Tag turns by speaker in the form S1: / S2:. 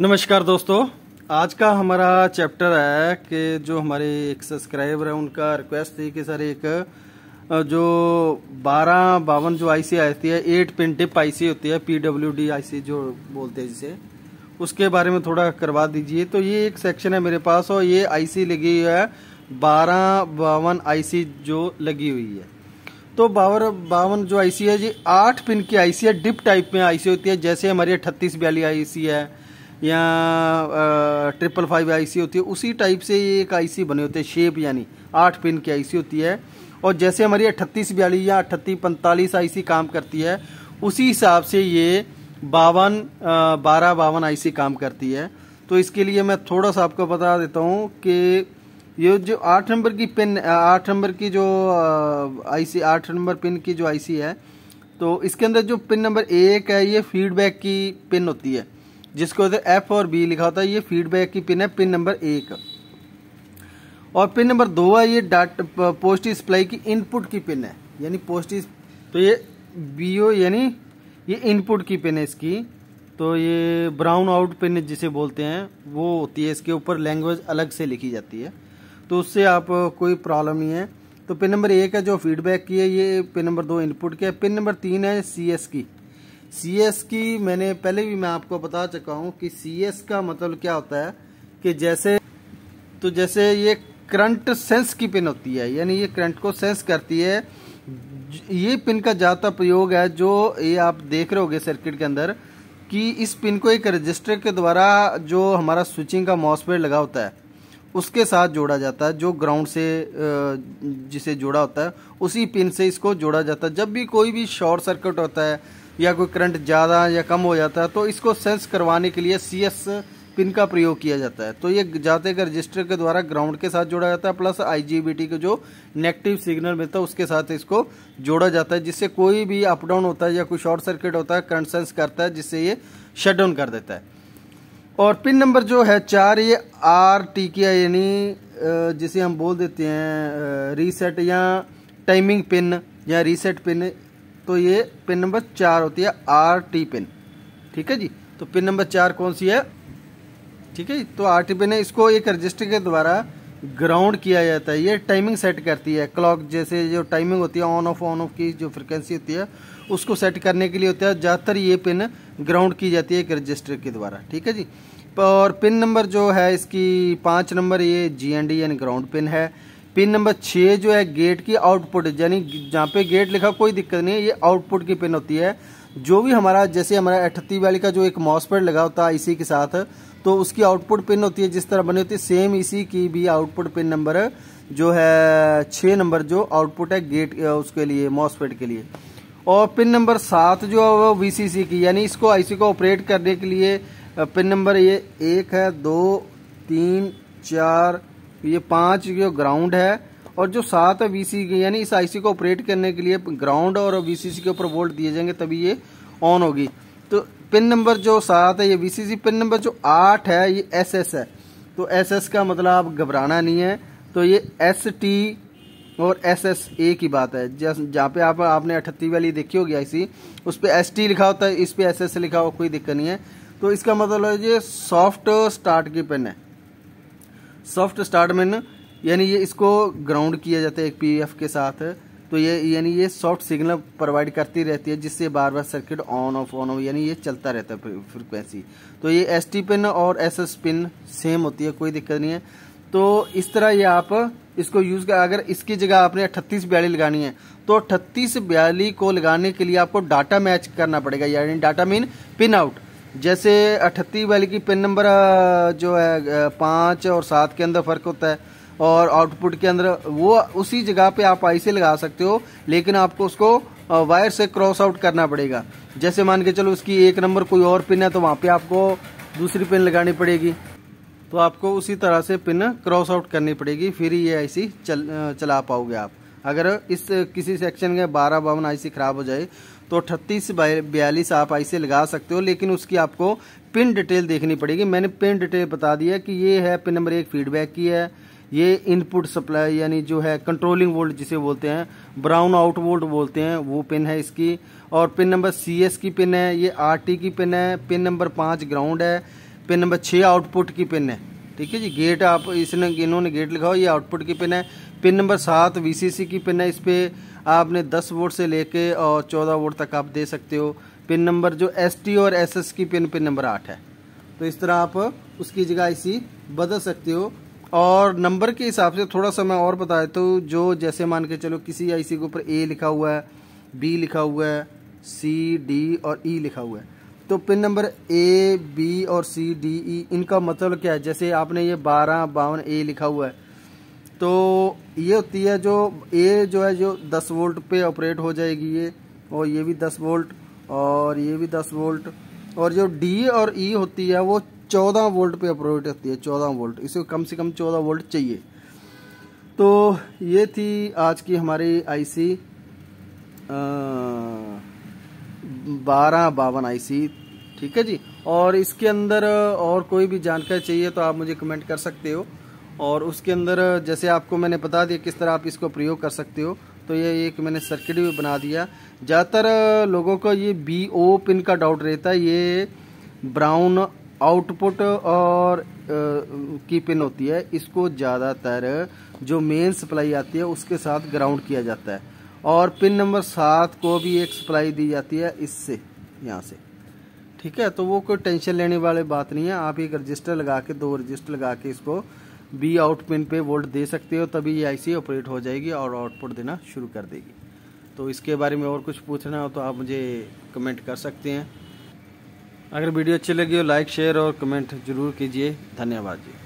S1: नमस्कार दोस्तों आज का हमारा चैप्टर है कि जो हमारे एक सब्सक्राइबर है उनका रिक्वेस्ट थी कि सर एक जो बारह बावन जो आईसी आती है एट पिन टिप आईसी होती है आई आईसी जो बोलते हैं जिसे उसके बारे में थोड़ा करवा दीजिए तो ये एक सेक्शन है मेरे पास और ये आईसी लगी हुई है बारह बावन आईसी जो लगी हुई है तो बावर बावन जो आईसी है जी आठ पिन की आईसी है डिप टाइप में आईसी होती है जैसे हमारी अट्ठतीस बयाली आईसी है या ट्रिपल फाइव आईसी होती है उसी टाइप से ये एक आईसी बने होते हैं शेप यानी आठ पिन की आईसी होती है और जैसे हमारी अट्ठतीस बयालीस या अट्ठतीस पैंतालीस आईसी काम करती है उसी हिसाब से ये बावन बारह बावन आईसी काम करती है तो इसके लिए मैं थोड़ा सा आपको बता देता हूँ कि ये जो आठ नंबर की पिन आठ नंबर की जो आईसी आठ नंबर पिन की जो आईसी है तो इसके अंदर जो पिन नंबर एक है ये फीडबैक की पिन होती है जिसको उधर एफ और बी लिखा होता है ये फीडबैक की पिन है पिन नंबर एक और पिन नंबर दो है ये डाट पोस्ट सप्लाई की इनपुट की पिन है यानी पोस्ट तो ये बी ओ यानी ये इनपुट की पिन है इसकी तो ये ब्राउन आउट पिन जिसे बोलते हैं वो होती है इसके ऊपर लैंग्वेज अलग से लिखी जाती है तो उससे आप कोई प्रॉब्लम नहीं है तो पिन नंबर एक है जो फीडबैक की है ये पिन नंबर दो इनपुट की है पिन नंबर तीन है सी एस की सी एस की मैंने पहले भी मैं आपको बता चुका हूँ कि सी एस का मतलब क्या होता है कि जैसे तो जैसे ये करंट सेंस की पिन होती है यानी ये करंट को सेंस करती है ये पिन का ज़्यादा प्रयोग है जो ये आप देख रहे होगे सर्किट के अंदर कि इस पिन को एक रजिस्टर के द्वारा जो हमारा स्विचिंग का मॉसपेड लगा होता है उसके साथ जोड़ा जाता है जो ग्राउंड से जिसे जोड़ा होता है उसी पिन से इसको जोड़ा जाता है जब भी कोई भी शॉर्ट सर्किट होता है या कोई करंट ज़्यादा या कम हो जाता है तो इसको सेंस करवाने के लिए सी एस पिन का प्रयोग किया जाता है तो ये जाते रजिस्टर के द्वारा ग्राउंड के साथ जोड़ा जाता है प्लस आईजीबीटी के जो नेगेटिव सिग्नल मिलता है उसके साथ इसको जोड़ा जाता है जिससे कोई भी अप डाउन होता है या कोई शॉर्ट सर्किट होता है करंट सेंस करता है जिससे ये शट डाउन कर देता है और पिन नंबर जो है चार ये आर टी की यानी जिसे हम बोल देते हैं रीसेट या टाइमिंग पिन या रीसेट पिन तो ये पिन नंबर चार होती है आर टी पिन ठीक है जी तो पिन नंबर चार कौन सी है ठीक है तो आर टी पिन है इसको एक रजिस्टर के द्वारा ग्राउंड किया जाता है ये टाइमिंग सेट करती है क्लॉक जैसे जो टाइमिंग होती है ऑन ऑफ ऑन ऑफ की जो फ्रिक्वेंसी होती है उसको सेट करने के लिए होता है ज़्यादातर ये पिन ग्राउंड की जाती है एक रजिस्टर के द्वारा ठीक है जी और पिन नंबर जो है इसकी पाँच नंबर ये जी एन डी यानी ग्राउंड पिन है पिन नंबर छः जो है गेट की आउटपुट यानी जहाँ पे गेट लिखा कोई दिक्कत नहीं है ये आउटपुट की पिन होती है जो भी हमारा जैसे हमारा अठत्ती वाली का जो एक मॉसपेड लगा होता है इसी के साथ तो उसकी आउटपुट पिन होती है जिस तरह बनी होती है सेम इसी की भी आउटपुट पिन नंबर जो है छः नंबर जो आउटपुट है गेट उसके लिए मॉसपेड के लिए और पिन नंबर सात जो है वो वी की यानी इसको आईसी को ऑपरेट करने के लिए पिन नंबर ये एक है दो तीन चार ये पांच जो ग्राउंड है और जो सात है वीसी यानी इस आईसी को ऑपरेट करने के लिए ग्राउंड और वीसीसी के ऊपर वोल्ट दिए जाएंगे तभी ये ऑन होगी तो पिन नंबर जो सात है ये वीसीसी पिन नंबर जो आठ है ये एसएस है तो एसएस का मतलब आप घबराना नहीं है तो ये एस टी और एस एस ए की बात है जहाँ पे आप आपने अठत्ती वाली देखी होगी आईसी उस पर एस टी लिखा होता है इस पर एस एस लिखा हो कोई दिक्कत नहीं है तो इसका मतलब ये सॉफ्ट स्टार्ट की पिन है सॉफ्ट स्टार्टमैन यानी ये इसको ग्राउंड किया जाता है एक पीएफ के साथ तो ये यानी ये सॉफ्ट सिग्नल प्रोवाइड करती रहती है जिससे बार बार circuit on off on off यानी ये चलता रहता है फ्रिक्वेंसी तो ये एस टी पिन और एस एस पिन सेम होती है कोई दिक्कत नहीं है तो इस तरह ये आप इसको यूज कर अगर इसकी जगह आपने अट्ठतीस बयाली लगानी है तो अट्ठतीस बयाली को लगाने के लिए आपको डाटा मैच करना पड़ेगा यानी डाटा मीन पिन आउट जैसे अठत्ती वाली की पिन नंबर जो है पाँच और सात के अंदर फ़र्क होता है और आउटपुट के अंदर वो उसी जगह पे आप आई से लगा सकते हो लेकिन आपको उसको वायर से क्रॉस आउट करना पड़ेगा जैसे मान के चलो उसकी एक नंबर कोई और पिन है तो वहाँ पे आपको दूसरी पिन लगानी पड़ेगी तो आपको उसी तरह से पिन क्रॉस आउट करनी पड़ेगी फिर ये आईसी चल चला पाओगे आप अगर इस किसी सेक्शन के बारह बावन आई खराब हो जाए तो अठतीस बयालीस आप ऐसे लगा सकते हो लेकिन उसकी आपको पिन डिटेल देखनी पड़ेगी मैंने पिन डिटेल बता दिया कि ये है पिन नंबर एक फीडबैक की है ये इनपुट सप्लाई यानी जो है कंट्रोलिंग वोल्ट जिसे बोलते हैं ब्राउन आउट वोल्ट बोलते हैं वो पिन है इसकी और पिन नंबर सी एस की पिन है ये आर टी की पिन है पिन नंबर पाँच ग्राउंड है पिन नंबर छः आउटपुट की पिन है ठीक है जी गेट आप इसने इन्होंने गेट लिखा हो ये आउटपुट की पिन है पिन नंबर सात वीसीसी की पिन है इस पर आपने दस वोट से लेके और चौदह वोट तक आप दे सकते हो पिन नंबर जो एसटी और एसएस की पिन पिन नंबर आठ है तो इस तरह आप उसकी जगह इसी बदल सकते हो और नंबर के हिसाब से थोड़ा सा मैं और बताया तो जो जैसे मान के चलो किसी आईसी के ऊपर ए लिखा हुआ है बी लिखा हुआ है सी डी और ई e लिखा हुआ है तो पिन नंबर ए बी और सी डी ई इनका मतलब क्या है जैसे आपने ये बारह बावन ए लिखा हुआ है तो ये होती है जो ये जो है जो 10 वोल्ट पे ऑपरेट हो जाएगी ये और ये भी 10 वोल्ट और ये भी 10 वोल्ट और जो डी और ई e होती है वो 14 वोल्ट पे ऑपरेट होती है 14 वोल्ट इसको कम से कम 14 वोल्ट चाहिए तो ये थी आज की हमारी आईसी बारह बावन आईसी ठीक है जी और इसके अंदर और कोई भी जानकारी चाहिए तो आप मुझे कमेंट कर सकते हो और उसके अंदर जैसे आपको मैंने बता दिया किस तरह आप इसको प्रयोग कर सकते हो तो ये एक मैंने सर्किट भी बना दिया ज़्यादातर लोगों को ये बी ओ पिन का डाउट रहता है ये ब्राउन आउटपुट और की पिन होती है इसको ज़्यादातर जो मेन सप्लाई आती है उसके साथ ग्राउंड किया जाता है और पिन नंबर सात को भी एक सप्लाई दी जाती है इससे यहाँ से ठीक है तो वो कोई टेंशन लेने वाली बात नहीं है आप एक रजिस्टर लगा के दो रजिस्टर लगा के इसको बी आउट पिन पे वोल्ट दे सकते हो तभी ये आईसी ऑपरेट हो जाएगी और आउटपुट देना शुरू कर देगी तो इसके बारे में और कुछ पूछना हो तो आप मुझे कमेंट कर सकते हैं अगर वीडियो अच्छी लगी हो लाइक शेयर और कमेंट जरूर कीजिए धन्यवाद जी